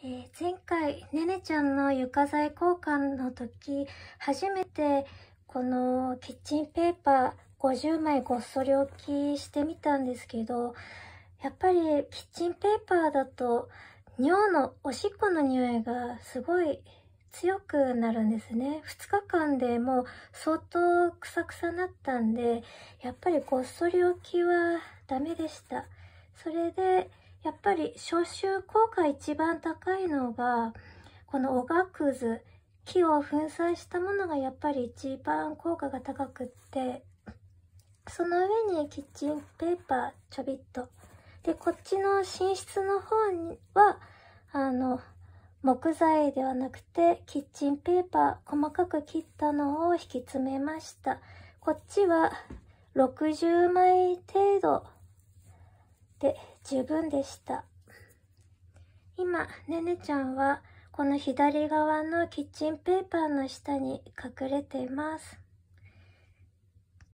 えー、前回ねねちゃんの床材交換の時初めてこのキッチンペーパー50枚ごっそり置きしてみたんですけどやっぱりキッチンペーパーだと尿のおしっこの匂いがすごい強くなるんですね2日間でもう相当くさくさなったんでやっぱりごっそり置きはダメでしたそれでやっぱり消臭効果一番高いのが、このおがくず、木を粉砕したものがやっぱり一番効果が高くって、その上にキッチンペーパーちょびっと。で、こっちの寝室の方には、あの、木材ではなくてキッチンペーパー細かく切ったのを引き詰めました。こっちは60枚程度で十分でした。今、ねねちゃんはこの左側のキッチンペーパーの下に隠れています。